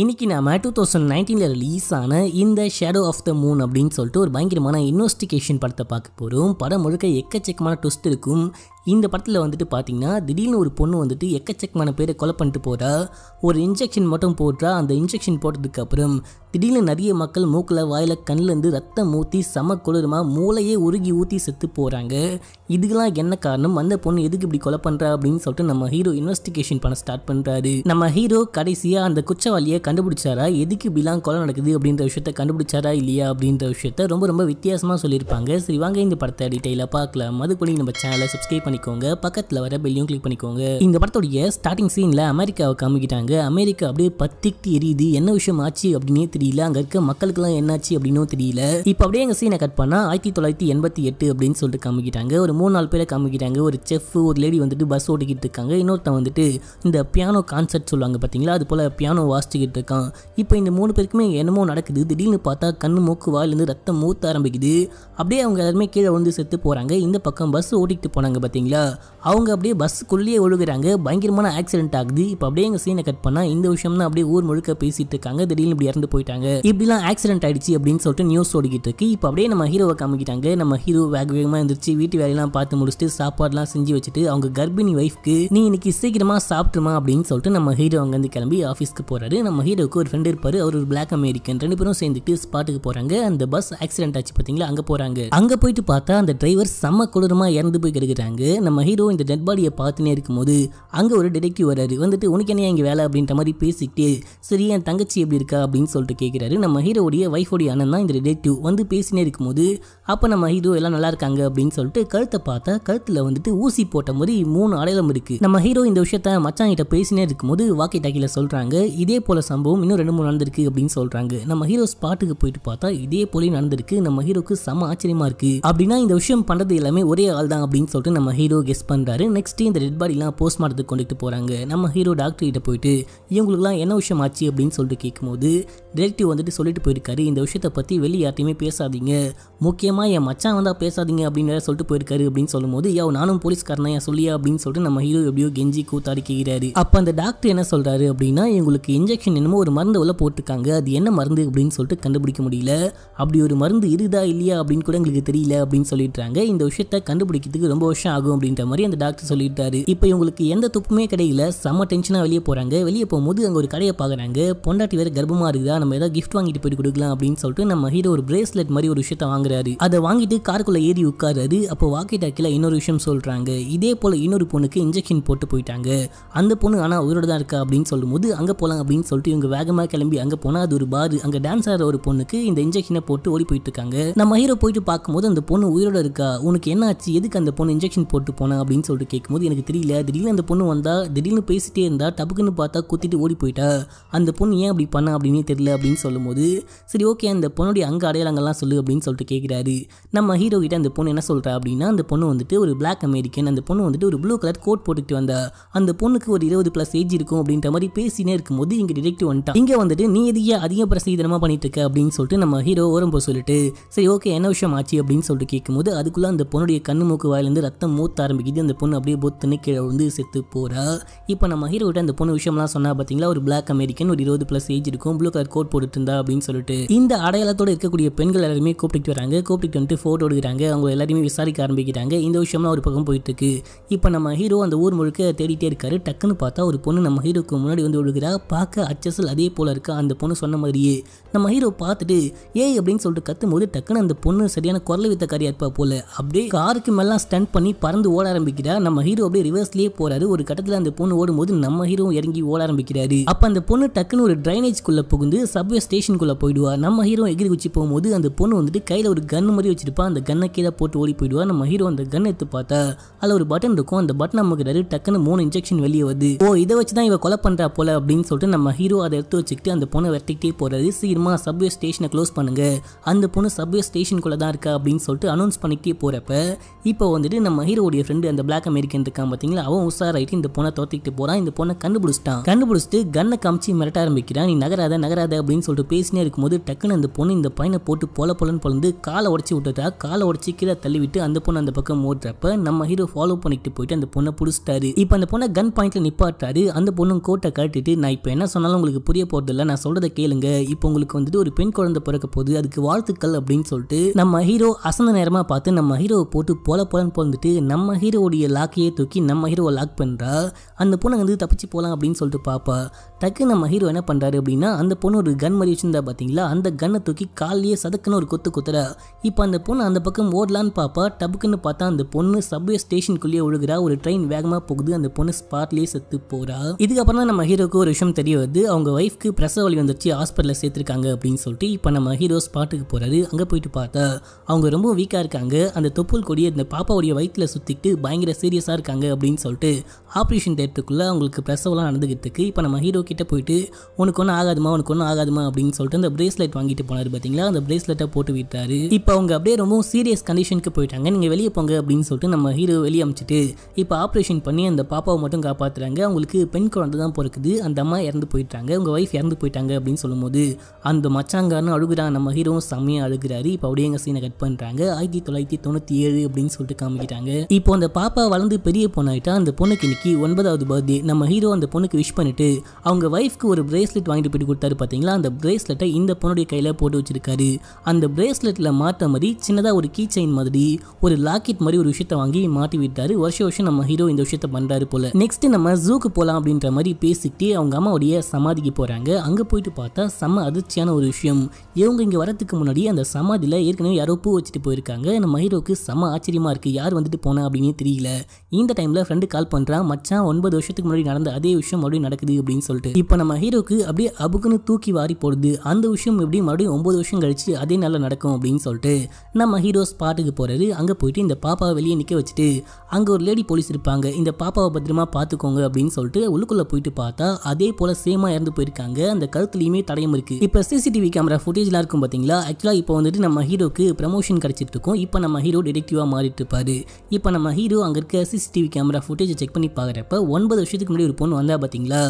இன்றைக்கி நம்ம two thousand நைன்டீனில் ரிலீஸ் ஆன இந்த ஷேடோ ஆஃப் த மூன் அப்படின்னு சொல்லிட்டு ஒரு பயங்கரமான இன்வெஸ்டிகேஷன் படத்தை பார்க்க போகிறோம் படம் முழுக்க எக்கச்சக்கமான ட்விஸ்ட் இருக்கும் இந்த படத்தில் வந்துட்டு பார்த்தீங்கன்னா திடீர்னு ஒரு பொண்ணு வந்துட்டு எக்கச்சக்கமான பேரை கொலை பண்ணிட்டு போகிறா ஒரு இன்ஜெக்ஷன் மட்டும் போடுறா அந்த இன்ஜெக்ஷன் போட்டதுக்கு அப்புறம் திடீர்னு நிறைய மக்கள் மூக்கில் வாயில் கண்ணிலேருந்து ரத்தம் ஊற்றி செம குளிரமாக மூளையே உருகி ஊற்றி செத்து போகிறாங்க இதுக்கெல்லாம் என்ன காரணம் அந்த பொண்ணு எதுக்கு இப்படி கொலை பண்ணுறா அப்படின்னு சொல்லிட்டு நம்ம ஹீரோ இன்வெஸ்டிகேஷன் பண்ண ஸ்டார்ட் பண்ணுறாரு நம்ம ஹீரோ கடைசியாக அந்த குச்சவாளியை கண்டுபிடிச்சாரா எதுக்கு இப்படிலாம் கொலை நடக்குது அப்படின்ற விஷயத்த கண்டுபிடிச்சாரா இல்லையா அப்படின்ற விஷயத்த ரொம்ப ரொம்ப வித்தியாசமாக சொல்லியிருப்பாங்க சரி வாங்க இந்த படத்தை டீட்டெயிலாக பார்க்கலாம் அதுக்குள்ளே நம்ம சேனலை சப்ஸ்கிரைப் பண்ணி பண்ணிக்கோங்க பக்கத்தில் வர பெல்லையும் கிளிக் பண்ணிக்கோங்க இந்த படத்துடைய ஸ்டார்டிங் சீனில் அமெரிக்காவை காமிக்கிட்டாங்க அமெரிக்கா அப்படியே பத்திக்கிட்டு எரியுது என்ன விஷயம் ஆச்சு அப்படின்னே தெரியல அங்கே இருக்க மக்களுக்குலாம் என்னாச்சு அப்படின்னு தெரியல இப்போ அப்படியே எங்கள் சீனை கட் பண்ணால் ஆயிரத்தி தொள்ளாயிரத்தி எண்பத்தி எட்டு அப்படின்னு சொல்லிட்டு காமிக்கிட்டாங்க ஒரு மூணு நாலு பேரை காமிக்கிட்டாங்க ஒரு செஃப் ஒரு லேடி வந்துட்டு பஸ் ஓட்டிக்கிட்டு இருக்காங்க இன்னொருத்தன் வந்துட்டு இந்த பியானோ கான்சர்ட் சொல்லுவாங்க பார்த்தீங்களா அது போல் பியானோ வாசிச்சுக்கிட்டு இருக்கான் இப்போ இந்த மூணு பேருக்குமே என்னமோ நடக்குது திடீர்னு பார்த்தா கண்ணு மூக்கு வாயிலிருந்து ரத்தம் மூத்த ஆரம்பிக்குது அப்படியே அவங்க எல்லாருமே கீழே வந்து செத்து போகிறாங்க இந்த பக்கம் பஸ் ஓட்டிக்கிட்டு போனாங்க பார்த்தீங்களா பார்த்தீங்களா அவங்க அப்படியே பஸ்ஸுக்குள்ளேயே ஒழுகிறாங்க பயங்கரமான ஆக்சிடென்ட் ஆகுது இப்போ அப்படியே எங்கள் சீனை கட் பண்ணால் இந்த விஷயம் தான் அப்படியே ஊர் முழுக்க பேசிட்டு இருக்காங்க திடீர்னு இப்படி இறந்து போயிட்டாங்க இப்படிலாம் ஆக்சிடென்ட் ஆயிடுச்சு அப்படின்னு சொல்லிட்டு நியூஸ் ஓடிக்கிட்டு இருக்கு இப்போ அப்படியே நம்ம ஹீரோவை காமிக்கிட்டாங்க நம்ம ஹீரோ வேக வேகமாக இருந்துச்சு வீட்டு வேலையெல்லாம் பார்த்து முடிச்சுட்டு சாப்பாடுலாம் செஞ்சு வச்சுட்டு அவங்க கர்ப்பிணி ஒய்ஃப்க்கு நீ இன்னைக்கு சீக்கிரமாக சாப்பிட்டுமா அப்படின்னு சொல்லிட்டு நம்ம ஹீரோ அங்கேருந்து கிளம்பி ஆஃபீஸ்க்கு போகிறாரு நம்ம ஹீரோவுக்கு ஒரு ஃப்ரெண்ட் இருப்பார் அவர் ஒரு பிளாக் அமெரிக்கன் ரெண்டு பேரும் சேர்ந்துட்டு ஸ்பாட்டுக்கு போகிறாங்க அந்த பஸ் ஆக்சிடென்ட் ஆச்சு பார்த்தீங்களா அங்கே போகிறாங்க அங்கே போயிட்டு பார்த்தா அந்த டிரைவர் செம்ம குளிரமாக இறந்து போய் கிடக்குறாங்க நம்ம ஹீரோ இந்த டெட் பாடியை பார்த்துனே இருக்கும்போது அங்கே ஒரு டிடெக்டிவ் வராரு வந்துட்டு உனக்கு என்ன இங்கே வேலை அப்படின்ற மாதிரி பேசிக்கிட்டே சரி என் தங்கச்சி எப்படி இருக்கா அப்படின்னு சொல்லிட்டு கேட்குறாரு நம்ம ஹீரோடைய ஒய்ஃபோடைய அண்ணன் தான் இந்த டிடெக்டிவ் வந்து பேசினே இருக்கும்போது அப்போ நம்ம ஹீரோ எல்லாம் நல்லா இருக்காங்க அப்படின்னு சொல்லிட்டு கழுத்தை பார்த்தா கழுத்தில் வந்துட்டு ஊசி போட்ட மாதிரி மூணு அடையாளம் இருக்குது நம்ம ஹீரோ இந்த விஷயத்த மச்சான் கிட்ட பேசினே இருக்கும்போது வாக்கி டாக்கியில் சொல்கிறாங்க இதே போல சம்பவம் இன்னும் ரெண்டு மூணு நடந்திருக்கு அப்படின்னு சொல்கிறாங்க நம்ம ஹீரோ ஸ்பாட்டுக்கு போயிட்டு பார்த்தா இதே போலே நடந்திருக்கு நம்ம ஹீரோக்கு செம ஆச்சரியமாக இருக்குது அப்படின்னா இந்த விஷயம் பண்ணுறது எல்லாமே ஒரே ஆள் தான் அப்படின்னு சொல்லிட்டு நம்ம ஹீரோ ஹீரோ கெஸ் பண்ணுறாரு நெக்ஸ்ட் இந்த டெட் பாடிலாம் போஸ்ட்மார்ட்டத்துக்கு கொண்டுட்டு போகிறாங்க நம்ம ஹீரோ டாக்டர் கிட்ட போயிட்டு இவங்களுக்குலாம் என்ன விஷயம் ஆச்சு அப்படின்னு சொல்லிட்டு கேட்கும்போது டிரெக்டிவ் வந்துட்டு சொல்லிட்டு போயிருக்காரு இந்த விஷயத்தை பற்றி வெளியே யார்ட்டையுமே பேசாதீங்க முக்கியமாக என் மச்சான் வந்தால் பேசாதீங்க அப்படின்னு சொல்லிட்டு போயிருக்காரு அப்படின்னு சொல்லும்போது யா நானும் போலீஸ்காரனா என் சொல்லியா அப்படின்னு சொல்லிட்டு நம்ம ஹீரோ எப்படியோ கெஞ்சி கூத்தாடி கேட்கிறாரு அப்போ அந்த டாக்டர் என்ன சொல்கிறாரு அப்படின்னா எங்களுக்கு இன்ஜெக்ஷன் என்னமோ ஒரு மருந்து உள்ள போட்டிருக்காங்க அது என்ன மருந்து அப்படின்னு சொல்லிட்டு கண்டுபிடிக்க முடியல அப்படி ஒரு மருந்து இருதா இல்லையா அப்படின்னு கூட எங்களுக்கு தெரியல அப்படின்னு சொல்லிட்டாங்க இந்த விஷயத்த கண்டுபிடிக்கிறதுக்கு ரொம்ப வருஷம் ஆகும் அப்படின்ற மாதிரி அந்த டாக்டர் சொல்லிட்டாரு இப்போ இவங்களுக்கு எந்த துப்புமே கிடையில செம்ம டென்ஷனாக வெளியே போகிறாங்க வெளியே போகும்போது அங்கே ஒரு கடையை பார்க்குறாங்க பொண்டாட்டி வேறு கர்ப்பமாக இருக்குதா நம்ம ஏதாவது கிஃப்ட் வாங்கிட்டு போயிட்டு கொடுக்கலாம் அப்படின்னு சொல்லிட்டு நம்ம ஹீரோ ஒரு பிரேஸ்லெட் மாதிரி ஒரு விஷயத்த வாங்குறாரு அதை வாங்கிட்டு காருக்குள்ள ஏறி உட்காராரு அப்போ வாக்கி டாக்கில இன்னொரு விஷயம் சொல்றாங்க இதே போல இன்னொரு பொண்ணுக்கு இன்ஜெக்ஷன் போட்டு போயிட்டாங்க அந்த பொண்ணு ஆனா உயிரோட தான் இருக்கா அப்படின்னு சொல்லும்போது அங்க போலாம் அப்படின்னு சொல்லிட்டு இவங்க வேகமாக கிளம்பி அங்க போனா அது ஒரு பார் அங்க டான்ஸ் ஆடுற ஒரு பொண்ணுக்கு இந்த இன்ஜெக்ஷனை போட்டு ஓடி போயிட்டு இருக்காங்க நம்ம ஹீரோ போயிட்டு பார்க்கும்போது அந்த பொண்ணு உயிரோட இருக்கா உனக்கு என்ன ஆச்சு எதுக்கு அந்த பொண்ணு இன்ஜெக்ஷன் போட்டு போனா அப்படின்னு சொல்லிட்டு கேட்கும்போது எனக்கு தெரியல திடீர்னு அந்த பொண்ணு வந்தா திடீர்னு பேசிட்டே இருந்தா டபுக்குன்னு பார்த்தா குத்திட்டு ஓடி போயிட்டா அந்த பொண்ணு ஏன் அப்படி பண்ணா அப்படின்னு தெரியல அப்படின்னு சொல்லும்போது சரி ஓகே அந்த பொண்ணுடைய அங்க அடையாளங்கள்லாம் சொல்லு அப்படின்னு சொல்லிட்டு கேட்குறாரு நம்ம ஹீரோ கிட்ட அந்த பொண்ணு என்ன சொல்கிறா அப்படின்னா அந்த பொண்ணு வந்துட்டு ஒரு பிளாக் அமெரிக்கன் அந்த பொண்ணு வந்துட்டு ஒரு ப்ளூ கலர் கோட் போட்டுக்கிட்டு வந்தா அந்த பொண்ணுக்கு ஒரு இருபது ப்ளஸ் ஏஜ் இருக்கும் அப்படின்ற மாதிரி பேசினே இருக்கும்போது இங்கே டிடெக்டிவ் வந்துட்டான் இங்கே வந்துட்டு நீ எதிக அதிக பிரசீதனமாக பண்ணிட்டு இருக்க அப்படின்னு சொல்லிட்டு நம்ம ஹீரோ ஓரம் சொல்லிட்டு சரி ஓகே என்ன விஷயம் ஆச்சு அப்படின்னு சொல்லிட்டு கேட்கும்போது அதுக்குள்ளே அந்த பொண்ணுடைய கண்ணு மூக்கு வாயிலிருந்து ரத்தம் மூத்த ஆரம்பிக்குது அந்த பொண்ணு அப்படியே பொத்துன்னு கீழே வந்து செத்து போகிறா இப்போ நம்ம ஹீரோ கிட்ட அந்த பொண்ணு விஷயம்லாம் சொன்னா பார்த்தீங்களா ஒரு பிளாக் அமெரிக்கன் ஒரு இருபது பிளஸ் ஏஜ் இருக்கும் ப்ளூ கலர் கோட் போட்டுட்டு இருந்தா அப்படின்னு சொல்லிட்டு இந்த அடையாளத்தோடு இருக்கக்கூடிய பெண்கள் எல்லாருமே கூப்பிட்டு வராங்க கூப்பிட்டு வந்துட்டு ஃபோட்டோ எடுக்கிறாங்க அவங்க எல்லாருமே விசாரிக்க ஆரம்பிக்கிறாங்க இந்த விஷயம்லாம் ஒரு பக்கம் போயிட்டு இருக்கு இப்போ நம்ம ஹீரோ அந்த ஊர் முழுக்க தேடிட்டே இருக்காரு டக்குன்னு பார்த்தா ஒரு பொண்ணு நம்ம ஹீரோக்கு முன்னாடி வந்து விழுகிறா பார்க்க அச்சசல் அதே போல இருக்கா அந்த பொண்ணு சொன்ன மாதிரியே நம்ம ஹீரோ பார்த்துட்டு ஏய் அப்படின்னு சொல்லிட்டு கத்தும் போது டக்குன்னு அந்த பொண்ணு சரியான குரல் வித்த கறியா இருப்பா போல அப்படியே காருக்கு மேலாம் ஸ்டன்ட் பண்ணி பறந்து ஓட ஆரம்பிக்கிறா நம்ம ஹீரோ அப்படியே ரிவர்ஸ்லயே போறாரு ஒரு கட்டத்தில் அந்த பொண்ணு ஓடும்போது நம்ம ஹீரோ இறங்கி ஓட ஆரம்பிக்கிறாரு அப்ப அந்த பொண்ணு டக்குன்னு ஒரு டிரைனேஜ் குள்ள புகுந்து சப்வே ஸ்டேஷனுக்குள்ளே போயிடுவா நம்ம ஹீரோ எகிரி குச்சி போகும்போது அந்த பொண்ணு வந்துட்டு கையில் ஒரு கன் மாதிரி வச்சிருப்பா அந்த கன்னை கீழே போட்டு ஓடி போயிடுவா நம்ம ஹீரோ அந்த கன் எடுத்து பார்த்தா அதில் ஒரு பட்டன் இருக்கும் அந்த பட்டன் நமக்கு டக்குன்னு மூணு இன்ஜெக்ஷன் வெளியே வருது ஓ இதை வச்சு தான் இவ கொலை பண்ணுறா போல அப்படின்னு சொல்லிட்டு நம்ம ஹீரோ அதை எடுத்து வச்சுக்கிட்டு அந்த பொண்ணை வெட்டிக்கிட்டே போகிறது சீக்கிரமாக சப்வே ஸ்டேஷனை க்ளோஸ் பண்ணுங்க அந்த பொண்ணு சப்வே ஸ்டேஷனுக்குள்ளே தான் இருக்கா அப்படின்னு சொல்லிட்டு அனௌன்ஸ் பண்ணிக்கிட்டே போகிறப்ப இப்போ வந்துட்டு நம்ம ஹீரோடைய ஃப்ரெண்டு அந்த பிளாக் அமெரிக்கன் இருக்கான் பார்த்தீங்களா அவன் உஷாராயிட்டு இந்த பொண்ணை தோத்திக்கிட்டு போகிறான் இந்த பொண்ணை கண்டுபிடிச்சிட்டான் கண்டுபிடிச்சிட்டு கண்ணை காமிச்சு மிரட்ட ஆரம்பிக்கிறான் நீ நகராத நகராத அப்படின்னு சொல்லிட்டு பேசினே இருக்கும்போது டக்குன்னு அந்த பொண்ணு இந்த பையனை போட்டு போல போலன்னு பொழுது காலை உடச்சி விட்டுட்டா காலை உடச்சி கீழே தள்ளிவிட்டு அந்த பொண்ணு அந்த பக்கம் ஓடுறப்ப நம்ம ஹீரோ ஃபாலோ பண்ணிட்டு போயிட்டு அந்த பொண்ணை பிடிச்சிட்டாரு இப்போ அந்த பொண்ணை கன் பாயிண்ட்ல நிப்பாட்டாரு அந்த பொண்ணு கோட்டை கட்டிட்டு நான் இப்போ என்ன சொன்னாலும் உங்களுக்கு புரிய போறதில்ல நான் சொல்றதை கேளுங்க இப்போ உங்களுக்கு வந்துட்டு ஒரு பெண் குழந்தை பிறக்க போது அதுக்கு வாழ்த்துக்கள் அப்படின்னு சொல்லிட்டு நம்ம ஹீரோ அசந்த நேரமா பார்த்து நம்ம ஹீரோவை போட்டு போல போலன்னு பொழுதுட்டு நம்ம ஹீரோடைய லாக்கையே தூக்கி நம்ம ஹீரோ லாக் பண்ணுறா அந்த பொண்ணை வந்து தப்பிச்சு போகலாம் அப்படின்னு சொல்லிட்டு பாப்பா டக்கு நம்ம ஹீரோ என்ன பண்ணுறாரு அப்படின்னா அந்த பொண்ணு ஒரு கன் மாதிரி வச்சுருந்தா பார்த்தீங்களா அந்த கன்னை தூக்கி காலையே சதுக்குன்னு ஒரு கொத்து குத்துறா இப்போ அந்த பொண்ணு அந்த பக்கம் ஓடலான்னு பார்ப்பா டபுக்குன்னு பார்த்தா அந்த பொண்ணு சப்வே ஸ்டேஷனுக்குள்ளேயே ஒழுகிறா ஒரு ட்ரெயின் வேகமாக போகுது அந்த பொண்ணு ஸ்பாட்லேயே செத்து போகிறா இதுக்கப்புறம் தான் நம்ம ஹீரோக்கு ஒரு விஷயம் தெரிய வருது அவங்க ஒய்ஃப்க்கு பிரசவ வலி வந்துருச்சு ஹாஸ்பிட்டலில் சேர்த்துருக்காங்க அப்படின்னு சொல்லிட்டு இப்போ நம்ம ஹீரோ ஸ்பாட்டுக்கு போகிறாரு அங்கே போயிட்டு பார்த்தா அவங்க ரொம்ப வீக்காக இருக்காங்க அந்த தொப்புள் கொடியை அந்த பாப்பாவுடைய வயிற்றில் சுத்திட்டு பயங்கர சீரியஸாக இருக்காங்க அப்படின்னு சொல்லிட்டு ஆப்ரேஷன் தேட்டருக்குள்ளே அவங்களுக்கு பிரசவலாம் நடந்துகிட்டு இருக்கு இப்போ நம்ம ஹீரோ கிட்ட போயிட்டு உனக்கு ஒன்றும் ஆகாதுமா உனக்கு ஒன்றும் ஆகாதுமா அப்படின்னு சொல்லிட்டு அந்த பிரேஸ்லெட் வாங்கிட்டு போனார் பார்த்தீங்களா அந்த பிரேஸ்லெட்டை போட்டு விட்டாரு இப்போ அவங்க அப்படியே ரொம்ப சீரியஸ் கண்டிஷனுக்கு போயிட்டாங்க நீங்கள் வெளியே போங்க அப்படின்னு சொல்லிட்டு நம்ம ஹீரோ வெளியே அமைச்சிட்டு இப்போ ஆப்ரேஷன் பண்ணி அந்த பாப்பாவை மட்டும் காப்பாற்றுறாங்க அவங்களுக்கு பெண் குழந்தை தான் பிறக்குது அந்த அம்மா இறந்து போயிட்டாங்க உங்கள் ஒய்ஃப் இறந்து போயிட்டாங்க அப்படின்னு சொல்லும்போது அந்த மச்சாங்காரன்னு அழுகுறாங்க நம்ம ஹீரோவும் செம்மையாக அழுகுறாரு இப்போ அப்படியே எங்கள் சீனை கட் பண்ணுறாங்க ஆயிரத்தி தொள்ளாயிரத்தி தொண்ணூற்றி ஏழு அப்படின்னு சொல்லிட்டு காமிக்கிறாங்க இப்போ அந்த பாப்பா வளர்ந்து பெரிய பொண்ணாயிட்டா அந்த பொண்ணுக்கு இன்னைக்கு ஒன்பதாவது பர்த்டே நம்ம ஹீரோ அந்த பொண்ணுக்கு விஷ் பண்ணிட்டு அவங்க ஒய்ஃப்க்கு ஒரு பிரேஸ்லெட் வாங்கிட்டு போயிட்டு கொடுத்தாரு பார்த்தீங்களா பார்த்தீங்களா அந்த பிரேஸ்லெட்டை இந்த பொண்ணுடைய கையில் போட்டு வச்சிருக்காரு அந்த பிரேஸ்லெட்டில் மாற்ற மாதிரி சின்னதாக ஒரு கீ செயின் மாதிரி ஒரு லாக்கெட் மாதிரி ஒரு விஷயத்தை வாங்கி மாற்றி விட்டாரு வருஷம் வருஷம் நம்ம ஹீரோ இந்த விஷயத்தை பண்ணுறாரு போல நெக்ஸ்ட் நம்ம ஜூக்கு போகலாம் அப்படின்ற மாதிரி பேசிக்கிட்டு அவங்க அம்மாவுடைய சமாதிக்கு போகிறாங்க அங்கே போயிட்டு பார்த்தா செம்ம அதிர்ச்சியான ஒரு விஷயம் இவங்க இங்கே வரதுக்கு முன்னாடி அந்த சமாதியில் ஏற்கனவே யாரோ பூ வச்சுட்டு போயிருக்காங்க நம்ம ஹீரோக்கு செம்ம ஆச்சரியமாக இருக்குது யார் வந்துட்டு போனா அப்படின்னு தெரியல இந்த டைமில் ஃப்ரெண்டு கால் பண்ணுறான் மச்சான் ஒன்பது வருஷத்துக்கு முன்னாடி நடந்த அதே விஷயம் அப்படியே நடக்குது அப்படின்னு சொல்லிட்டு இப்போ நம்ம ஹீரோக்கு அப்படியே அபுக்குன்னு தூக்கி வாரி போடுது அந்த விஷயம் எப்படி மறுபடியும் ஒம்பது வருஷம் கழிச்சு அதே நல்லா நடக்கும் அப்படின்னு சொல்லிட்டு நம்ம ஹீரோஸ் பாட்டுக்கு போறது அங்க போயிட்டு இந்த பாப்பாவை வெளியே நிக்க வச்சுட்டு அங்க ஒரு லேடி போலீஸ் இருப்பாங்க இந்த பாப்பாவை பத்திரமா பார்த்துக்கோங்க அப்படின்னு சொல்லிட்டு உள்ளுக்குள்ள போயிட்டு பார்த்தா அதே போல சேமா இறந்து போயிருக்காங்க அந்த கருத்துலயுமே தடயம் இருக்கு இப்ப சிசிடிவி கேமரா ஃபுட்டேஜ்லாம் இருக்கும் பாத்தீங்களா ஆக்சுவலா இப்போ வந்துட்டு நம்ம ஹீரோக்கு ப்ரமோஷன் கிடைச்சிட்டு இருக்கும் இப்போ நம்ம ஹீரோ டிடெக்டிவா மாறிட்டு இருப்பாரு இப்போ நம்ம ஹீரோ அங்க இருக்க சிசிடிவி கேமரா ஃபுட்டேஜ் செக் பண்ணி பாக்குறப்ப ஒன்பது வருஷத்துக்கு முன்னாடி ஒரு பொண்ணு வந்தா பாத்தீங்களா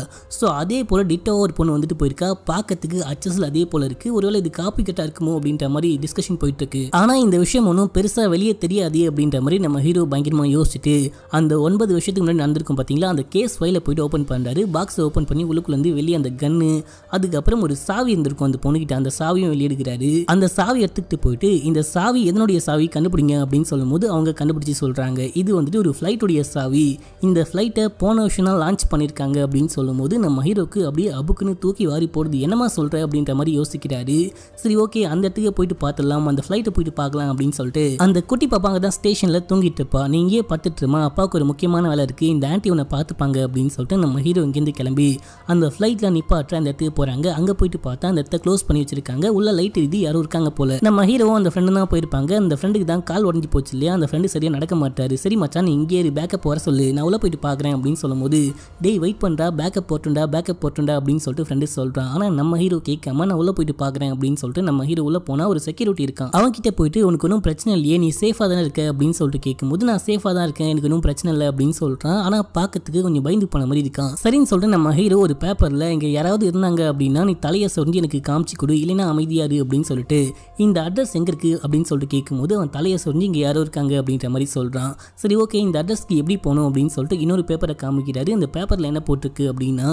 அதே போல டிட்டோ ஒரு பொண்ணு வந்துட்டு போயிருக்கா பார்க்க பார்க்கறதுக்கு அச்சஸில் அதே போல இருக்கு ஒருவேளை இது காப்பி கட்டா இருக்குமோ அப்படின்ற மாதிரி டிஸ்கஷன் போயிட்டு இருக்கு ஆனால் இந்த விஷயம் ஒன்றும் பெருசா வெளியே தெரியாது அப்படின்ற மாதிரி நம்ம ஹீரோ பயங்கரமாக யோசிச்சுட்டு அந்த ஒன்பது வருஷத்துக்கு முன்னாடி நடந்திருக்கும் பார்த்தீங்களா அந்த கேஸ் ஃபைல போயிட்டு ஓப்பன் பண்றாரு பாக்ஸை ஓப்பன் பண்ணி இருந்து வெளியே அந்த கன்னு அதுக்கப்புறம் ஒரு சாவி இருந்திருக்கும் அந்த பொண்ணுகிட்ட அந்த சாவியும் வெளியெடுக்கிறாரு அந்த சாவி எடுத்துக்கிட்டு போயிட்டு இந்த சாவி எதனுடைய சாவி கண்டுபிடிங்க அப்படின்னு சொல்லும்போது அவங்க கண்டுபிடிச்சி சொல்கிறாங்க இது வந்துட்டு ஒரு ஃப்ளைட்டுடைய சாவி இந்த ஃப்ளைட்டை போன வருஷம் லான்ச் பண்ணியிருக்காங்க அப்படின்னு சொல்லும்போது நம்ம ஹீரோக்கு அப்படியே அபுக்குன்னு தூக்கி வாரி போடுறது என்ன என்னம்மா சொல்கிற அப்படின்ற மாதிரி யோசிக்கிறாரு சரி ஓகே அந்த இடத்துக்கு போயிட்டு பார்த்துடலாம் அந்த ஃப்ளைட்டை போயிட்டு பார்க்கலாம் அப்படின்னு சொல்லிட்டு அந்த குட்டி பாப்பா அங்கே தான் ஸ்டேஷனில் தூங்கிட்டு இருப்பா நீ இங்கேயே பார்த்துட்டுருமா அப்பாவுக்கு ஒரு முக்கியமான வேலை இருக்குது இந்த ஆண்டி உன்னை பார்த்துப்பாங்க அப்படின்னு சொல்லிட்டு நம்ம ஹீரோ இங்கேருந்து கிளம்பி அந்த ஃப்ளைட்டில் நிப்பாட்டுற அந்த இடத்துக்கு போகிறாங்க அங்கே போயிட்டு பார்த்தா அந்த இடத்த க்ளோஸ் பண்ணி வச்சிருக்காங்க உள்ள லைட் எழுதி யாரும் இருக்காங்க போல நம்ம ஹீரோ அந்த ஃப்ரெண்டு தான் போயிருப்பாங்க அந்த ஃப்ரெண்டுக்கு தான் கால் உடஞ்சி போச்சு இல்லையா அந்த ஃப்ரெண்டு சரியாக நடக்க மாட்டாரு சரி மச்சான் இங்கே பேக்கப் வர சொல்லு நான் உள்ள போயிட்டு பார்க்குறேன் அப்படின்னு சொல்லும்போது டேய் வெயிட் பண்ணுறா பேக்கப் போட்டுண்டா பேக்கப் போட்டுண்டா அப்படின்னு சொல்லிட்டு ஃப்ரெண்டு சொல்கிறான் ஆனால் நம்ம நம்ம ஹீரோ கேட்காம நான் உள்ளே போயிட்டு பார்க்குறேன் அப்படின்னு சொல்லிட்டு நம்ம ஹீரோ உள்ளே போனால் ஒரு செக்யூரிட்டி இருக்கான் அவன் கிட்ட போயிட்டு உனக்கு ஒன்றும் பிரச்சனை இல்லையே நீ சேஃபாக தானே இருக்க அப்படின்னு சொல்லிட்டு கேட்கும்போது நான் சேஃபாக தான் இருக்கேன் எனக்கு ஒன்றும் பிரச்சனை இல்லை அப்படின்னு சொல்கிறான் ஆனால் பார்க்கறதுக்கு கொஞ்சம் பயந்து போன மாதிரி இருக்கான் சரின்னு சொல்லிட்டு நம்ம ஹீரோ ஒரு பேப்பரில் இங்கே யாராவது இருந்தாங்க அப்படின்னா நீ தலையை சொல்லி எனக்கு காமிச்சு கொடு இல்லைனா அமைதியாரு அப்படின்னு சொல்லிட்டு இந்த அட்ரஸ் எங்கே இருக்குது அப்படின்னு சொல்லிட்டு கேட்கும்போது அவன் தலையை சொல்லி இங்கே யாரோ இருக்காங்க அப்படின்ற மாதிரி சொல்கிறான் சரி ஓகே இந்த அட்ரஸ்க்கு எப்படி போகணும் அப்படின்னு சொல்லிட்டு இன்னொரு பேப்பரை காமிக்கிறாரு அந்த பேப்பரில் என்ன போட்டிருக்கு அப்படின்னா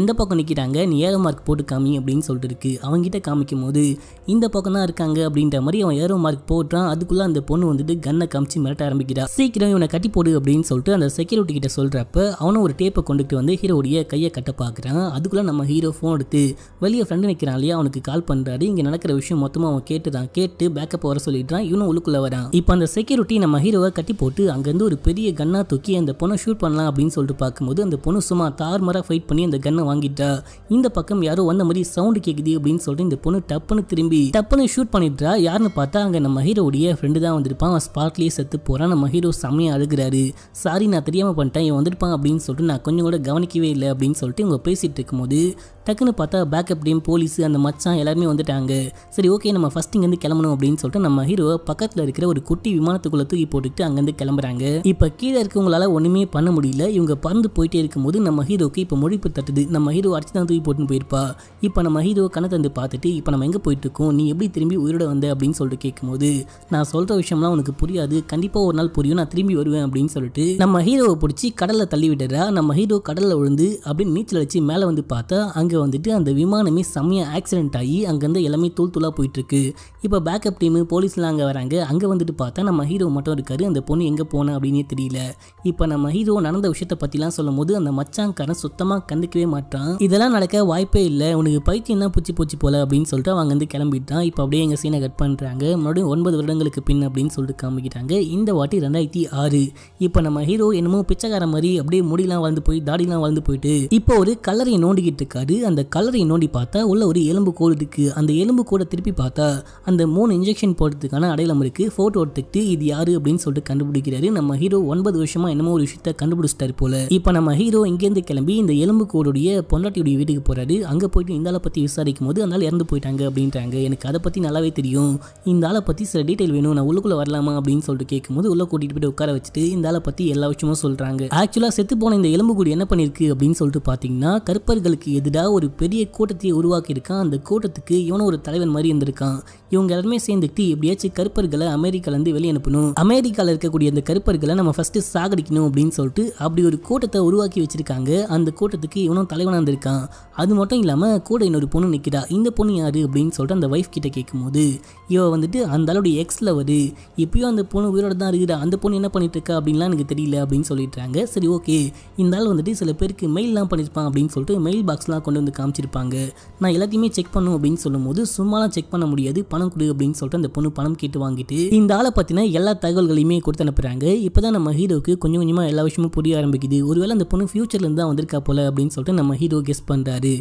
எந்த பக்கம் நிற்கிறாங்க நீ ஏதோ மார்க் போட்டு காமி அப்படின்னு சொல்லிட்டு இருக்கு அவங்ககிட்ட காமிக்கும் போது இந்த பக்கம் தான் இருக்காங்க அப்படின்ற மாதிரி அவன் ஏரோ மார்க் போட்டான் அதுக்குள்ள அந்த பொண்ணு வந்துட்டு கண்ணை காமிச்சு மிரட்ட ஆரம்பிக்கிறா சீக்கிரம் இவனை கட்டி போடு அப்படின்னு சொல்லிட்டு அந்த செக்யூரிட்டி கிட்ட சொல்றப்ப அவனும் ஒரு டேப்பை கொண்டுட்டு வந்து ஹீரோடைய கையை கட்ட பார்க்குறான் அதுக்குள்ள நம்ம ஹீரோ ஃபோன் எடுத்து வெளியே ஃப்ரெண்டு நிற்கிறான் இல்லையா அவனுக்கு கால் பண்றாரு இங்க நடக்கிற விஷயம் மொத்தமாக அவன் கேட்டுதான் கேட்டு பேக்கப் வர சொல்லிடுறான் இவனும் உள்ளுக்குள்ள வரான் இப்போ அந்த செக்யூரிட்டி நம்ம ஹீரோவை கட்டி போட்டு அங்கேருந்து ஒரு பெரிய கன்னா தூக்கி அந்த பொண்ணை ஷூட் பண்ணலாம் அப்படின்னு சொல்லிட்டு பார்க்கும்போது அந்த பொண்ணு சும்மா தார்மரா ஃபைட் பண்ணி அந்த கண்ணை வாங்கிட்டா இந்த பக்கம் யாரோ வந்த மாதிரி மாதிரி சவுண்ட் கேட்குது அப்படின்னு சொல்லிட்டு இந்த பொண்ணு டப்புன்னு திரும்பி டப்புன்னு ஷூட் பண்ணிடுறா யாருன்னு பார்த்தா அங்க நம்ம ஹீரோடைய ஃப்ரெண்டு தான் வந்திருப்பான் அவன் ஸ்பாட்லேயே செத்து போறான் நம்ம ஹீரோ செம்மையாக அழுகிறாரு சாரி நான் தெரியாமல் பண்ணிட்டேன் இவன் வந்திருப்பான் அப்படின்னு சொல்லிட்டு நான் கொஞ்சம் கூட கவனிக்கவே இல்லை அப்படின்னு சொல்லிட்டு இவங்க பேசிட்டு இருக்கும்போது டக்குன்னு பார்த்தா பேக்கப் டீம் போலீஸ் அந்த மச்சான் எல்லாருமே வந்துட்டாங்க சரி ஓகே நம்ம ஃபஸ்ட் இங்கேருந்து கிளம்பணும் அப்படின்னு சொல்லிட்டு நம்ம ஹீரோ பக்கத்தில் இருக்கிற ஒரு குட்டி விமானத்துக்குள்ளே தூக்கி போட்டுட்டு அங்கேருந்து கிளம்புறாங்க இப்போ கீழே இருக்கவங்களால ஒன்றுமே பண்ண முடியல இவங்க பறந்து போயிட்டே இருக்கும்போது நம்ம ஹீரோக்கு இப்போ மொழிப்பு தட்டுது நம்ம ஹீரோ அடிச்சு தான் தூக்கி போட்டுன்னு போயிருப்பா இப்போ நம்ம ஹீரோ கண்ணை தந்து பார்த்துட்டு இப்போ நம்ம எங்கே போயிட்டு இருக்கோம் நீ எப்படி திரும்பி உயிரோட வந்த அப்படின்னு சொல்லிட்டு கேட்கும்போது நான் சொல்கிற விஷயம்லாம் உனக்கு புரியாது கண்டிப்பாக ஒரு நாள் புரியும் நான் திரும்பி வருவேன் அப்படின்னு சொல்லிட்டு நம்ம ஹீரோவை பிடிச்சி கடலில் தள்ளி விடுறா நம்ம ஹீரோ கடலில் விழுந்து அப்படின்னு நீச்சல் அடிச்சு மேலே வந்து பார்த்தா அங்கே அங்கே வந்துட்டு அந்த விமானமே செம்மையாக ஆக்சிடென்ட் ஆகி அங்கேருந்து எல்லாமே தூள் தூளாக போயிட்டுருக்கு இப்போ பேக்கப் டீமு போலீஸ்லாம் அங்கே வராங்க அங்கே வந்துட்டு பார்த்தா நம்ம ஹீரோ மட்டும் இருக்கார் அந்த பொண்ணு எங்கே போன அப்படின்னே தெரியல இப்போ நம்ம ஹீரோ நடந்த விஷயத்தை பற்றிலாம் சொல்லும் போது அந்த மச்சாங்காரன் சுத்தமாக கண்டுக்கவே மாட்டான் இதெல்லாம் நடக்க வாய்ப்பே இல்லை உனக்கு பைத்தியம் தான் பூச்சி பூச்சி போல அப்படின்னு சொல்லிட்டு அவங்க வந்து கிளம்பிட்டான் இப்போ அப்படியே எங்கள் சீனை கட் பண்ணுறாங்க மறுபடியும் ஒன்பது வருடங்களுக்கு பின் அப்படின்னு சொல்லிட்டு காமிக்கிறாங்க இந்த வாட்டி ரெண்டாயிரத்தி ஆறு இப்போ நம்ம ஹீரோ என்னமோ பிச்சைக்கார மாதிரி அப்படியே முடியெல்லாம் வளர்ந்து போய் தாடிலாம் வளர்ந்து போயிட்டு இப்போ ஒரு கலரை நோண்டிக்கிட்டு இருக்காரு அந்த கலரை நோண்டி பார்த்தா உள்ள ஒரு எலும்பு கோடு இருக்குது அந்த எலும்பு கூட திருப்பி பார்த்தா அந்த மூணு இன்ஜெக்ஷன் போடுறதுக்கான அடையாளம் இருக்கு ஃபோட்டோ எடுத்துக்கிட்டு இது யாரு அப்படின்னு சொல்லிட்டு கண்டுபிடிக்கிறாரு நம்ம ஹீரோ ஒன்பது வருஷமா என்னமோ ஒரு விஷயத்த கண்டுபிடிச்சிட்டாரு போல இப்போ நம்ம ஹீரோ இங்கேருந்து கிளம்பி இந்த எலும்பு கோடுடைய பொண்டாட்டியுடைய வீட்டுக்கு போறாரு அங்கே போயிட்டு இந்த ஆளை பற்றி விசாரிக்கும் போது அந்த இறந்து போயிட்டாங்க அப்படின்றாங்க எனக்கு அதை பற்றி நல்லாவே தெரியும் இந்த ஆளை பற்றி சில டீட்டெயில் வேணும் நான் உள்ளுக்குள்ள வரலாமா அப்படின்னு சொல்லிட்டு கேட்கும்போது உள்ளே கூட்டிகிட்டு போயிட்டு உட்கார வச்சுட்டு இந்த ஆளை பற்றி எல்லா விஷயமும் சொல்கிறாங்க ஆக்சுவலாக செத்து போன இந்த எலும்பு கூடு என்ன பண்ணிருக்கு அப்படின்னு சொல்லிட்டு பாத்தீங்கன்னா கருப்பர்களுக்கு எதிராக ஒரு பெரிய கூட்டத்தையே உருவாக்கியிருக்கான் அந்த கூட்டத்துக்கு இவனும் ஒரு தலைவன் மாதிரி இருந்திருக்கான் இவங்க எல்லாருமே சேர்ந்துக்கிட்டு எப்படியாச்சும் கருப்பர்களை அமெரிக்காலேருந்து வெளியே அனுப்பணும் அமெரிக்காவில் இருக்கக்கூடிய அந்த கருப்பர்களை நம்ம ஃபஸ்ட்டு சாகடிக்கணும் அப்படின்னு சொல்லிட்டு அப்படி ஒரு கூட்டத்தை உருவாக்கி வச்சிருக்காங்க அந்த கூட்டத்துக்கு இவனும் தலைவனாக இருந்திருக்கான் அது மட்டும் இல்லாமல் கூட இன்னொரு பொண்ணு நிற்கிறா இந்த பொண்ணு யார் அப்படின்னு சொல்லிட்டு அந்த ஒய்ஃப் கிட்ட கேட்கும்போது இவ வந்துட்டு அந்த அளவுடைய எக்ஸ் வருது இப்பயும் அந்த பொண்ணு உயிரோட தான் இருக்குது அந்த பொண்ணு என்ன பண்ணிட்டு இருக்கா அப்படின்லாம் எனக்கு தெரியல அப்படின்னு சொல்லிடுறாங்க சரி ஓகே இந்த ஆள் வந்துட்டு சில பேருக்கு மெயில்லாம் பண்ணியிருப்பான் அப்படின்னு சொல்லிட்டு மெயில் பாக்ஸ்லாம் கொண்டு வந்து காமிச்சிருப்பாங்க நான் எல்லாத்தையுமே செக் பண்ணும் அப்படின்னு சொல்லும்போது சும்மாலாம் செக் பண்ண முடியாது பணம் கொடு அப்படின்னு சொல்லிட்டு அந்த பொண்ணு பணம் கேட்டு வாங்கிட்டு இந்த ஆளை பார்த்தீங்கன்னா எல்லா தகவல்களையுமே கொடுத்து அனுப்புகிறாங்க இப்போ தான் நம்ம ஹீரோக்கு கொஞ்சம் கொஞ்சமாக எல்லா விஷயமும் புரிய ஆரம்பிக்குது ஒருவேளை அந்த பொண்ணு ஃபியூச்சர்ல தான் வந்திருக்கா போல அப்படின்னு சொல்லிட்டு நம்ம ஹீரோ கெஸ் பண்ணுறாரு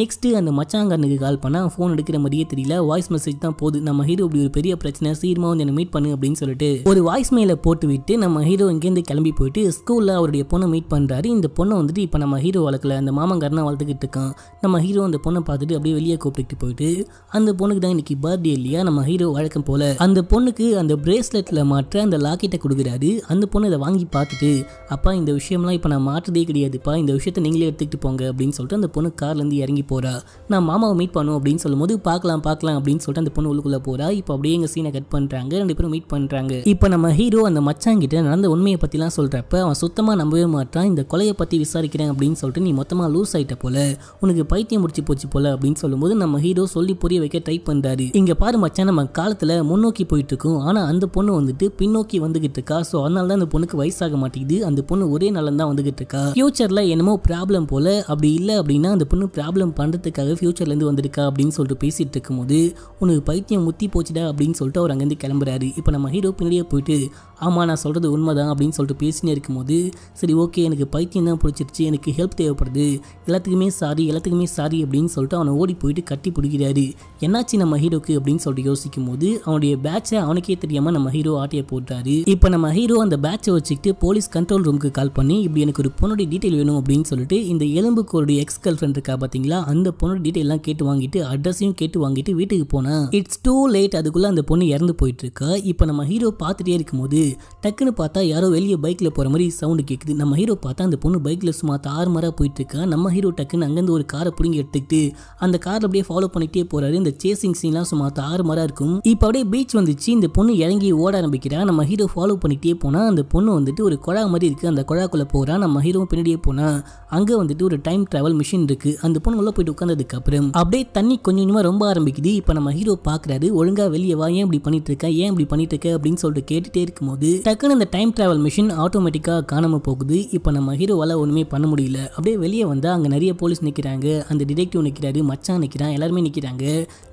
நெக்ஸ்ட்டு அந்த மச்சாங்கண்ணுக்கு கால் பண்ணால் ஃபோன் எடுக்கிற மாதிரியே தெரியல வாய்ஸ் மெசேஜ் தான் போது நம்ம ஹீரோ இப்படி ஒரு பெரிய பிரச்சனை சீரமாக வந்து என்னை மீட் பண்ணு அப்படின்னு சொல்லிட்டு ஒரு வாய்ஸ் மெயிலை போட்டு விட்டு நம்ம ஹீரோ இங்கேருந்து கிளம்பி போயிட்டு ஸ்கூலில் அவருடைய பொண்ணை மீட் பண்ணுறாரு இந்த பொண்ணை வந்துட்டு இப்போ நம்ம ஹீரோ வளர்க்கல அந்த மாமங்காரனா வளர்த்துக்கிட்டு இருக்கான் நம்ம ஹீரோ அந்த பொண்ணை பார்த்துட்டு அப்படியே வெளியே கூப்பிட்டு போயிட்டு அந்த பொண்ணுக்கு தான் இன்னைக்கு பர்த்டே இல்லையா நம்ம ஹீரோ வழக்கம் போல அந்த பொண்ணுக்கு அந்த பிரேஸ்லெட்டில் மாற்ற அந்த லாக்கெட்டை கொடுக்குறாரு அந்த பொண்ணு அதை வாங்கி பார்த்துட்டு அப்பா இந்த விஷயம்லாம் இப்போ நான் மாற்றதே கிடையாதுப்பா இந்த விஷயத்த நீங்களே எடுத்துக்கிட்டு போங்க அப்படின்னு சொல்லிட்டு அந்த பொண்ணு கார்லேருந்து இறங்கி போகிறா நான் மாமாவை மீட் பண்ணும் அப்படின்னு சொல்லும்போது பார்க்கலாம் பார்க்கலாம் அப்படின்னு சொல்லிட்டு அந்த பொண்ணு உள்ளுக்குள்ளே போகிறா இப்போ அப்படியே எங்கள் சீனை கட் பண்ணுறாங்க ரெண்டு பேரும் மீட் பண்ணுறாங்க இப்போ நம்ம ஹீரோ அந்த கிட்ட நடந்த உண்மையை பற்றிலாம் சொல்கிறப்ப அவன் சுத்தமாக நம்பவே மாட்டான் இந்த கொலையை பற்றி விசாரிக்கிறேன் அப்படின்னு சொல்லிட்டு நீ மொத்தமாக லூஸ் ஆகிட்ட போல உனக்கு எனக்கு பைத்தியம் முடிச்சு போச்சு போல அப்படின்னு சொல்லும்போது நம்ம ஹீரோ சொல்லி புரிய வைக்க ட்ரை பண்றாரு இங்க பாரு மச்சான் நம்ம காலத்துல முன்னோக்கி போயிட்டு இருக்கும் ஆனா அந்த பொண்ணு வந்துட்டு பின்னோக்கி வந்துகிட்டு இருக்கா ஸோ அதனால தான் அந்த பொண்ணுக்கு வயசாக மாட்டேங்குது அந்த பொண்ணு ஒரே நலம் தான் வந்துகிட்டு இருக்கா ஃபியூச்சர்ல என்னமோ ப்ராப்ளம் போல அப்படி இல்லை அப்படின்னா அந்த பொண்ணு ப்ராப்ளம் பண்றதுக்காக ஃபியூச்சர்ல இருந்து வந்திருக்கா அப்படின்னு சொல்லிட்டு பேசிட்டு இருக்கும்போது உனக்கு பைத்தியம் முத்தி போச்சுடா அப்படின்னு சொல்லிட்டு அவர் அங்கேருந்து கிளம்புறாரு இப்போ நம்ம ஹீரோ பின்னாடியே போயிட்டு ஆமாம் நான் சொல்கிறது உண்மைதான் அப்படின்னு சொல்லிட்டு பேசினே இருக்கும்போது சரி ஓகே எனக்கு பைத்தியம் தான் பிடிச்சிருச்சு எனக்கு ஹெல்ப் தேவைப்படுது எல்லாத்துக்குமே சாரி எல்லாத்துக்கும் எல்லாத்துக்குமே சாரி அப்படின்னு சொல்லிட்டு அவனை ஓடி போயிட்டு கட்டி பிடிக்கிறாரு என்னாச்சு நம்ம ஹீரோக்கு அப்படின்னு சொல்லிட்டு யோசிக்கும் போது அவனுடைய பேட்சை அவனுக்கே தெரியாம நம்ம ஹீரோ ஆட்டையை போட்டாரு இப்போ நம்ம ஹீரோ அந்த பேட்சை வச்சுக்கிட்டு போலீஸ் கண்ட்ரோல் ரூமுக்கு கால் பண்ணி இப்படி எனக்கு ஒரு பொண்ணுடைய டீட்டெயில் வேணும் அப்படின்னு சொல்லிட்டு இந்த எலும்புக்கோருடைய எக்ஸ் கேர்ள் ஃப்ரெண்ட் இருக்கா பார்த்தீங்களா அந்த பொண்ணோட எல்லாம் கேட்டு வாங்கிட்டு அட்ரஸையும் கேட்டு வாங்கிட்டு வீட்டுக்கு போனேன் இட்ஸ் டூ லேட் அதுக்குள்ள அந்த பொண்ணு இறந்து போயிட்டு இருக்கா இப்போ நம்ம ஹீரோ பார்த்துட்டே இருக்கும்போது டக்குன்னு பார்த்தா யாரோ வெளியே பைக்ல போற மாதிரி சவுண்டு கேட்குது நம்ம ஹீரோ பார்த்தா அந்த பொண்ணு பைக்ல சும்மா தாறுமாறா போயிட்டு இருக்கா நம்ம ஹீரோ டக்குன்னு அங்கேருந்து ஒரு காரை பிடுங்கி எடுத்துக்கிட்டு அந்த கார் அப்படியே ஃபாலோ பண்ணிகிட்டே போறாரு இந்த சேசிங் சீன்லாம் சும்மா மாதிரி இருக்கும் இப்போ அப்படியே பீச் வந்துச்சு இந்த பொண்ணு இறங்கி ஓட ஆரம்பிக்கிறா நம்ம ஹீரோ ஃபாலோ பண்ணிகிட்டே போனால் அந்த பொண்ணு வந்துட்டு ஒரு குழா மாதிரி இருக்கு அந்த குழாக்குள்ளே போகிறா நம்ம ஹீரோவும் பின்னாடியே போனால் அங்கே வந்துட்டு ஒரு டைம் ட்ராவல் மிஷின் இருக்குது அந்த பொண்ணு உள்ள போயிட்டு உட்காந்ததுக்கு அப்புறம் அப்படியே தண்ணி கொஞ்சம் கொஞ்சமாக ரொம்ப ஆரம்பிக்குது இப்போ நம்ம ஹீரோ பார்க்குறாரு ஒழுங்காக வெளியே வா ஏன் இப்படி பண்ணிட்டு இருக்க ஏன் இப்படி பண்ணிட்டு இருக்க அப்படின்னு சொல்லிட்டு கேட்டுகிட்டே இருக்கும்போது டக்குன்னு அந்த டைம் ட்ராவல் மிஷின் ஆட்டோமேட்டிக்காக காணாமல் போகுது இப்போ நம்ம ஹீரோவால் ஒன்றுமே பண்ண முடியல அப்படியே வெளியே வந்தால் அங்கே நிறைய போலீஸ் நிற்கிறாங்க நிற்கிறாங்க அந்த டிடெக்டிவ் நிற்கிறாரு மச்சான் நிற்கிறான் எல்லாருமே நிற்கிறாங்க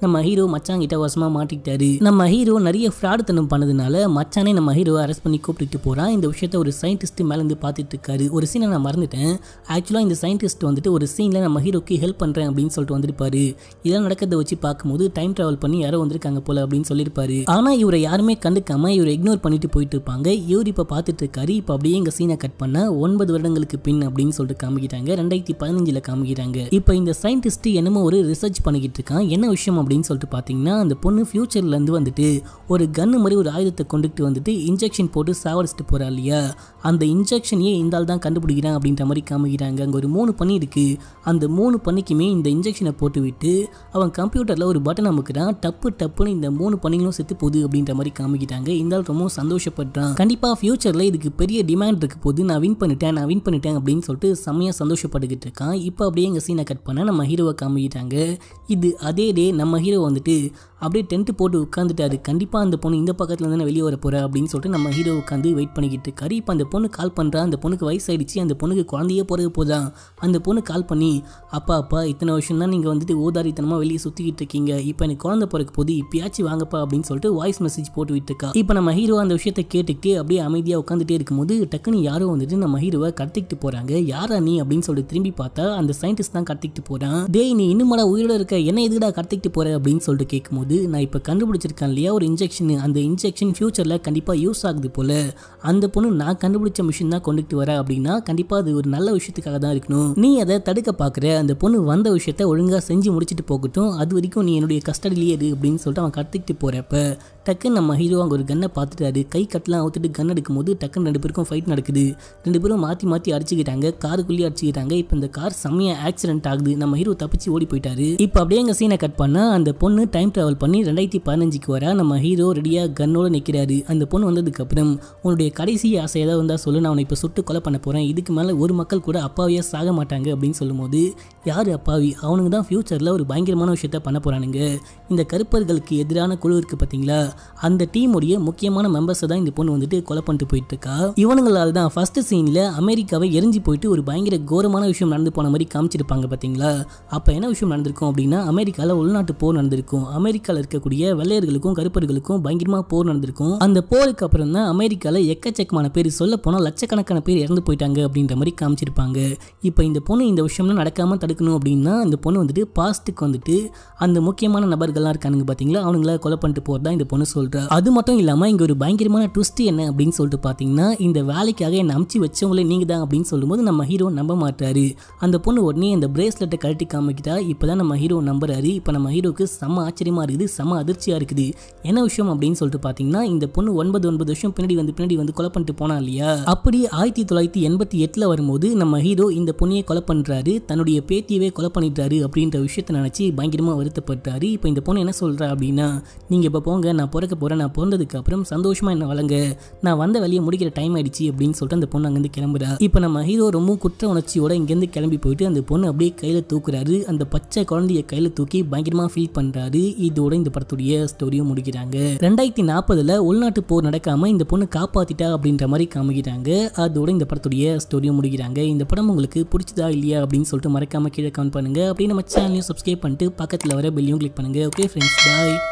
நம்ம ஹீரோ மச்சான் கிட்ட வசமாக மாட்டிக்கிட்டாரு நம்ம ஹீரோ நிறைய ஃப்ராடுத்தனம் பண்ணதுனால மச்சானே நம்ம ஹீரோவை அரெஸ்ட் பண்ணி கூப்பிட்டுட்டு போகிறான் இந்த விஷயத்த ஒரு சயின்டிஸ்ட் மேலேருந்து பார்த்துட்டு இருக்காரு ஒரு சீனை நான் மறந்துட்டேன் ஆக்சுவலாக இந்த சயின்டிஸ்ட் வந்துட்டு ஒரு சீனில் நம்ம ஹீரோக்கு ஹெல்ப் பண்ணுறேன் அப்படின்னு சொல்லிட்டு வந்திருப்பாரு இதெல்லாம் நடக்கிறத வச்சு பார்க்கும்போது டைம் ட்ராவல் பண்ணி யாரோ வந்திருக்காங்க போல அப்படின்னு சொல்லியிருப்பாரு ஆனால் இவரை யாருமே கண்டுக்காம இவரை இக்னோர் பண்ணிட்டு போயிட்டு இருப்பாங்க இவர் இப்போ பார்த்துட்டு இருக்காரு இப்போ அப்படியே எங்கள் சீனை கட் பண்ண ஒன்பது வருடங்களுக்கு பின் அப்படின்னு சொல்லிட்டு காமிக்கிட்டாங்க ரெண்டாயிரத்தி பதினஞ்சில் காமிக்கிறாங்க இப்போ இந்த சயின்டிஸ்ட்டு என்னமோ ஒரு ரிசர்ச் பண்ணிக்கிட்டு இருக்கான் என்ன விஷயம் அப்படின்னு சொல்லிட்டு பார்த்தீங்கன்னா அந்த பொண்ணு ஃப்யூச்சர்லேருந்து வந்துட்டு ஒரு கன்று மாதிரி ஒரு ஆயுதத்தை கொண்டுகிட்டு வந்துட்டு இன்ஜெக்ஷன் போட்டு சாவடிச்சிட்டு போகிறா இல்லையா அந்த இன்ஜெக்ஷனையே இந்த ஆள் தான் கண்டுபிடிக்கிறான் அப்படின்ற மாதிரி காமிக்கிறாங்க அங்கே ஒரு மூணு பண்ணி இருக்குது அந்த மூணு பண்ணிக்குமே இந்த இன்ஜெக்ஷனை போட்டுவிட்டு அவன் கம்ப்யூட்டரில் ஒரு பட்டன் அமுக்கிறான் டப்பு டப்புன்னு இந்த மூணு பண்ணிகளும் செத்து போகுது அப்படின்ற மாதிரி காமிக்கிட்டாங்க இந்த ஆள் ரொம்ப சந்தோஷப்படுறான் கண்டிப்பாக ஃப்யூச்சரில் இதுக்கு பெரிய டிமாண்ட் இருக்கு போது நான் வின் பண்ணிட்டேன் நான் வின் பண்ணிட்டேன் அப்படின்னு சொல்லிட்டு செம்மையாக சந்தோஷப்பட்டுக்கிட்டு இருக்கான் இப்போ அப்படியே எங்கள் சீனை கட் பண்ண நம்ம ஹீரோவை காமிக்கிட்டாங்க இது அதே டே நம்ம ஹீரோ வந்துட்டு அப்படியே டென்ட் போட்டு அது கண்டிப்பாக அந்த பொண்ணு இந்த பக்கத்தில் தானே வெளியே வர போகிற அப்படின்னு சொல்லிட்டு நம்ம ஹீரோ உட்காந்து வெயிட் பண்ணிக்கிட்டு இருக்காரு இப்போ அந்த பொண்ணு கால் பண்ணுறா அந்த பொண்ணுக்கு வயசாயிடுச்சு அந்த பொண்ணுக்கு குழந்தையே போகிறது போதா அந்த பொண்ணு கால் பண்ணி அப்பா அப்பா இத்தனை வருஷம் தான் நீங்கள் வந்துட்டு ஓதாரித்தனமாக வெளியே சுற்றிக்கிட்டு இருக்கீங்க இப்போ எனக்கு குழந்தை பிறகு போது இப்பயாச்சும் வாங்கப்பா அப்படின்னு சொல்லிட்டு வாய்ஸ் மெசேஜ் போட்டு விட்டுருக்கா இப்போ நம்ம ஹீரோ அந்த விஷயத்தை கேட்டுக்கிட்டு அப்படியே அமைதியாக உட்காந்துட்டே இருக்கும்போது டக்குன்னு யாரோ வந்துட்டு நம்ம ஹீரோவை கடத்திக்கிட்டு போகிறாங்க யாரா நீ அப்படின்னு சொல்லிட்டு திரும்பி பார்த்தா அந்த சயின்டிஸ்ட் தான் கடத்திக்கிட்டு போறான் டேய் நீ இன்னும்டா உயிரோட இருக்க என்ன எதுக்குடா கடத்திக்கிட்டு போற அப்படின்னு சொல்லிட்டு கேட்கும்போது நான் இப்போ கண்டுபிடிச்சிருக்கேன் இல்லையா ஒரு இன்ஜெக்ஷன் அந்த இன்ஜெக்ஷன் ஃபியூச்சர்ல கண்டிப்பாக யூஸ் ஆகுது போல அந்த பொண்ணு நான் கண்டுபிடிச்ச மிஷின் தான் கொண்டுகிட்டு வர அப்படின்னா கண்டிப்பாக அது ஒரு நல்ல விஷயத்துக்காக தான் இருக்கணும் நீ அதை தடுக்க பார்க்குற அந்த பொண்ணு வந்த விஷயத்த ஒழுங்காக செஞ்சு முடிச்சுட்டு போகட்டும் அது வரைக்கும் நீ என்னுடைய கஸ்டடிலேயே இரு அப்படின்னு சொல்லிட்டு அவன் கடத்திக்கிட்டு போகிறப்ப டக்குன்னு நம்ம ஹீரோ அங்கே ஒரு கன்னை பார்த்துட்டாரு கை கட்டலாம் அவுத்துட்டு கன் எடுக்கும்போது டக்குன்னு ரெண்டு பேருக்கும் ஃபைட் நடக்குது ரெண்டு பேரும் மாற்றி மாற்றி அடிச்சுக்கிட்டாங்க காருக்குள்ளேயே அடிச்சுக்கிட்டாங்க இப்போ இந்த கார் செம்மையாக ஆக்சிடென்ட் ஆகுது நம்ம ஹீரோ தப்பிச்சு ஓடி போயிட்டாரு இப்போ அப்படியே எங்கள் சீனை கட் பண்ணால் அந்த பொண்ணு டைம் ட்ராவல் பண்ணி ரெண்டாயிரத்தி பதினஞ்சுக்கு வர நம்ம ஹீரோ ரெடியாக கன்னோடு நிற்கிறாரு அந்த பொண்ணு வந்ததுக்கப்புறம் உன்னுடைய கடைசி ஆசை ஏதாவது இருந்தால் சொல்லு நான் அவனை இப்போ சுட்டு கொலை பண்ண போகிறேன் இதுக்கு மேலே ஒரு மக்கள் கூட அப்பாவியாக சாக மாட்டாங்க அப்படின்னு சொல்லும்போது யார் அப்பாவி அவனுக்கு தான் ஃப்யூச்சரில் ஒரு பயங்கரமான விஷயத்த பண்ண போகிறானுங்க இந்த கருப்பர்களுக்கு எதிரான குழு இருக்குது பார்த்தீங்களா அந்த டீமுடைய முக்கியமான மெம்பர்ஸை தான் இந்த பொண்ணு வந்துட்டு கொலை பண்ணிட்டு போயிட்டு இருக்கா இவனுங்களால் தான் ஃபர்ஸ்ட் சீனில் அமெரிக்காவை எரிஞ்சு போயிட்டு ஒரு பயங்கர கோரமான விஷயம் நடந்து போன மாதிரி காமிச்சிருப்பாங்க பார்த்தீங்களா அப்போ என்ன விஷயம் நடந்திருக்கும் அப்படின்னா அமெரிக்காவில் உள்நாட்டு போர் நடந்திருக்கும் அமெரிக்காவில் இருக்கக்கூடிய வெள்ளையர்களுக்கும் கருப்பர்களுக்கும் பயங்கரமாக போர் நடந்திருக்கும் அந்த போருக்கு அப்புறம் தான் அமெரிக்காவில் எக்கச்சக்கமான பேர் சொல்ல போனால் லட்சக்கணக்கான பேர் இறந்து போயிட்டாங்க அப்படின்ற மாதிரி காமிச்சிருப்பாங்க இப்போ இந்த பொண்ணு இந்த விஷயம்லாம் நடக்காமல் தடுக்கணும் அப்படின்னா இந்த பொண்ணு வந்துட்டு பாஸ்ட்டுக்கு வந்துட்டு அந்த முக்கியமான நபர்கள்லாம் இருக்கானுங்க பார்த்தீங்களா அவனுங்கள கொலை பண்ணிட்டு போகிறதா இந்த பொண்ணு அப்படின்னு சொல்கிறார் அது மட்டும் இல்லாமல் இங்கே ஒரு பயங்கரமான ட்விஸ்ட் என்ன அப்படின்னு சொல்லிட்டு பார்த்தீங்கன்னா இந்த வேலைக்காக என்னை அமுச்சு வச்சவங்களே நீங்கள் தான் அப்படின்னு சொல்லும்போது நம்ம ஹீரோ நம்ப மாட்டாரு அந்த பொண்ணு உடனே அந்த பிரேஸ்லெட்டை கழட்டி காமிக்கிட்டா இப்போ தான் நம்ம ஹீரோ நம்புறாரு இப்போ நம்ம ஹீரோக்கு செம ஆச்சரியமாக இருக்குது செம்ம அதிர்ச்சியாக இருக்குது என்ன விஷயம் அப்படின்னு சொல்லிட்டு பார்த்தீங்கன்னா இந்த பொண்ணு ஒன்பது ஒன்பது வருஷம் பின்னாடி வந்து பின்னாடி வந்து கொலை பண்ணிட்டு போனா இல்லையா அப்படி ஆயிரத்தி தொள்ளாயிரத்தி எண்பத்தி எட்டில் வரும்போது நம்ம ஹீரோ இந்த பொண்ணையை கொலை பண்ணுறாரு தன்னுடைய பேத்தியவே கொலை பண்ணிட்டாரு அப்படின்ற விஷயத்தை நினச்சி பயங்கரமாக வருத்தப்பட்டாரு இப்போ இந்த பொண்ணு என்ன சொல்கிறா அப்படின்னா நீங்கள் இப்போ போங்க நான் நான் பிறக்க போகிறேன் நான் பிறந்ததுக்கு அப்புறம் சந்தோஷமாக என்ன வழங்க நான் வந்த வழியை முடிக்கிற டைம் ஆயிடுச்சு அப்படின்னு சொல்லிட்டு அந்த பொண்ணு அங்கேருந்து கிளம்புறா இப்போ நம்ம ஹீரோ ரொம்ப குற்ற உணர்ச்சியோட இங்கேருந்து கிளம்பி போயிட்டு அந்த பொண்ணு அப்படியே கையில் தூக்குறாரு அந்த பச்சை குழந்தைய கையில் தூக்கி பயங்கரமாக ஃபீல் பண்ணுறாரு இதோட இந்த படத்துடைய ஸ்டோரியும் முடிக்கிறாங்க ரெண்டாயிரத்தி நாற்பதில் உள்நாட்டு போர் நடக்காமல் இந்த பொண்ணு காப்பாற்றிட்டா அப்படின்ற மாதிரி காமிக்கிறாங்க அதோட இந்த படத்துடைய ஸ்டோரியும் முடிக்கிறாங்க இந்த படம் உங்களுக்கு பிடிச்சதா இல்லையா அப்படின்னு சொல்லிட்டு மறக்காமல் கீழே கமெண்ட் பண்ணுங்கள் அப்படியே நம்ம சேனலையும் சப்ஸ்கிரைப் பண்ணிட்டு பக்கத்தில் வர பெல்லையும் கிளிக் பண்ணுங்கள் ஓகே ஃப்ரெண்ட்ஸ் பாய்